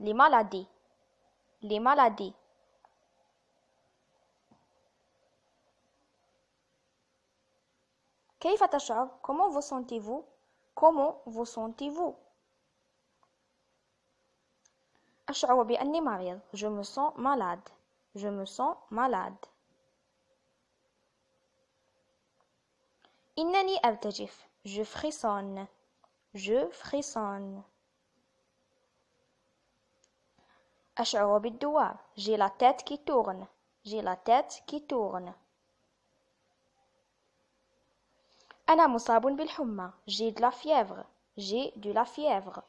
les maladies les maladies كيف تشعر comment vous sentez-vous comment vous sentez-vous je me sens malade je me sens malade je frissonne je frissonne J'ai la tête qui tourne. J'ai la tête qui tourne. J'ai de la fièvre. J'ai de la fièvre.